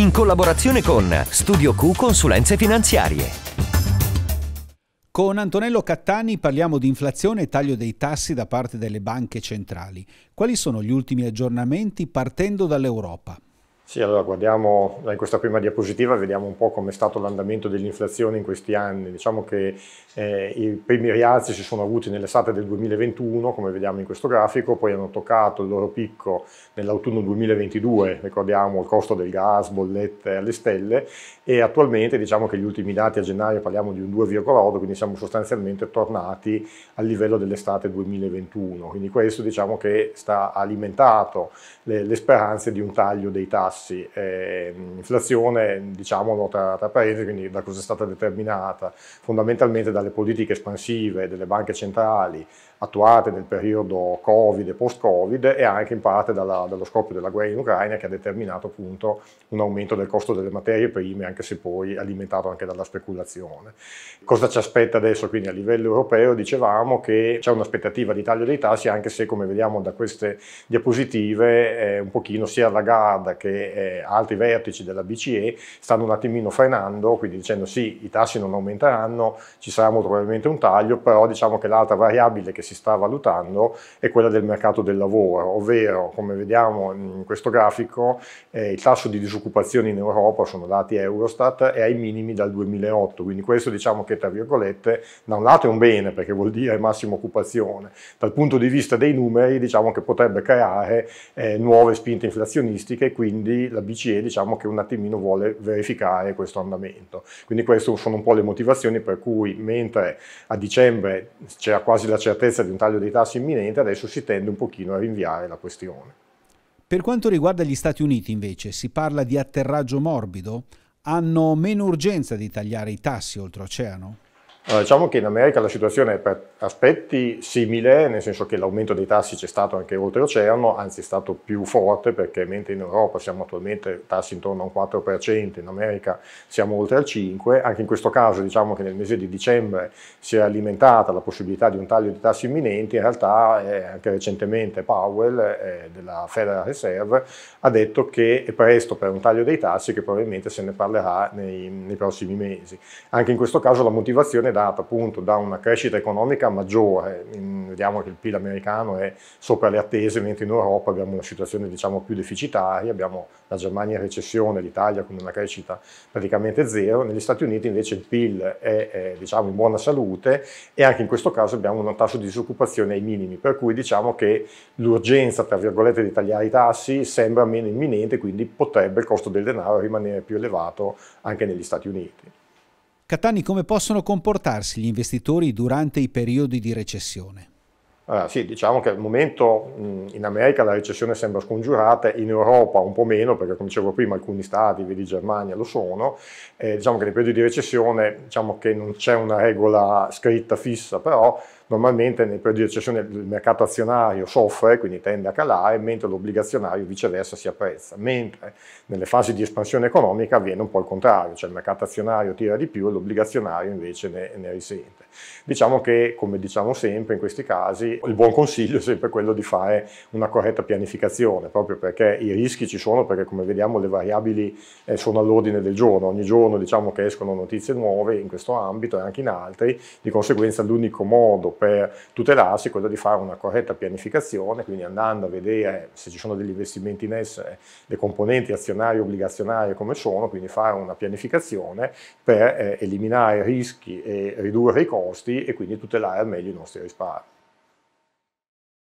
in collaborazione con Studio Q Consulenze Finanziarie. Con Antonello Cattani parliamo di inflazione e taglio dei tassi da parte delle banche centrali. Quali sono gli ultimi aggiornamenti partendo dall'Europa? Sì, allora guardiamo eh, in questa prima diapositiva, vediamo un po' come è stato l'andamento dell'inflazione in questi anni. Diciamo che eh, i primi rialzi si sono avuti nell'estate del 2021, come vediamo in questo grafico, poi hanno toccato il loro picco nell'autunno 2022, ricordiamo il costo del gas, bollette alle stelle, e attualmente diciamo che gli ultimi dati a gennaio parliamo di un 2,8, quindi siamo sostanzialmente tornati al livello dell'estate 2021. Quindi questo diciamo che sta alimentato le, le speranze di un taglio dei tassi tassi e inflazione, diciamolo tra, tra paesi, quindi da cosa è stata determinata? Fondamentalmente dalle politiche espansive delle banche centrali attuate nel periodo Covid e post-Covid e anche in parte dalla, dallo scoppio della guerra in Ucraina che ha determinato appunto un aumento del costo delle materie prime, anche se poi alimentato anche dalla speculazione. Cosa ci aspetta adesso quindi a livello europeo? Dicevamo che c'è un'aspettativa di taglio dei tassi, anche se come vediamo da queste diapositive eh, un pochino sia Lagarde che eh, altri vertici della BCE stanno un attimino frenando, quindi dicendo sì, i tassi non aumenteranno, ci sarà molto probabilmente un taglio, però diciamo che l'altra variabile che si sta valutando è quella del mercato del lavoro, ovvero come vediamo in questo grafico eh, il tasso di disoccupazione in Europa, sono dati Eurostat, è ai minimi dal 2008, quindi questo diciamo che tra virgolette da un lato è un bene perché vuol dire massima occupazione, dal punto di vista dei numeri diciamo che potrebbe creare eh, nuove spinte inflazionistiche e quindi lì la BCE diciamo che un attimino vuole verificare questo andamento. Quindi queste sono un po' le motivazioni per cui mentre a dicembre c'era quasi la certezza di un taglio dei tassi imminente, adesso si tende un pochino a rinviare la questione. Per quanto riguarda gli Stati Uniti invece si parla di atterraggio morbido? Hanno meno urgenza di tagliare i tassi oltreoceano? Allora, eh, diciamo che in America la situazione è per aspetti simile, nel senso che l'aumento dei tassi c'è stato anche oltreoceano, anzi è stato più forte perché mentre in Europa siamo attualmente tassi intorno a un 4%, in America siamo oltre al 5%, anche in questo caso diciamo che nel mese di dicembre si è alimentata la possibilità di un taglio di tassi imminenti, in realtà eh, anche recentemente Powell eh, della Federal Reserve ha detto che è presto per un taglio dei tassi che probabilmente se ne parlerà nei, nei prossimi mesi. Anche in questo caso la motivazione data appunto da una crescita economica maggiore, mm, vediamo che il PIL americano è sopra le attese, mentre in Europa abbiamo una situazione diciamo più deficitaria, abbiamo la Germania in recessione, l'Italia con una crescita praticamente zero, negli Stati Uniti invece il PIL è, è diciamo, in buona salute e anche in questo caso abbiamo un tasso di disoccupazione ai minimi, per cui diciamo che l'urgenza tra virgolette di tagliare i tassi sembra meno imminente, quindi potrebbe il costo del denaro rimanere più elevato anche negli Stati Uniti. Catani, come possono comportarsi gli investitori durante i periodi di recessione? Allora, sì, diciamo che al momento in America la recessione sembra scongiurata, in Europa un po' meno, perché come dicevo prima alcuni stati, vedi Germania, lo sono. Eh, diciamo che nei periodi di recessione diciamo non c'è una regola scritta fissa, però Normalmente nel periodo di recessione il mercato azionario soffre, quindi tende a calare, mentre l'obbligazionario viceversa si apprezza, mentre nelle fasi di espansione economica avviene un po' il contrario, cioè il mercato azionario tira di più e l'obbligazionario invece ne, ne risente. Diciamo che, come diciamo sempre in questi casi, il buon consiglio è sempre quello di fare una corretta pianificazione, proprio perché i rischi ci sono, perché come vediamo le variabili eh, sono all'ordine del giorno, ogni giorno diciamo che escono notizie nuove in questo ambito e anche in altri, di conseguenza l'unico modo per tutelarsi quello di fare una corretta pianificazione, quindi andando a vedere se ci sono degli investimenti in essere, le componenti azionarie e obbligazionarie come sono, quindi fare una pianificazione per eh, eliminare rischi e ridurre i costi e quindi tutelare al meglio i nostri risparmi.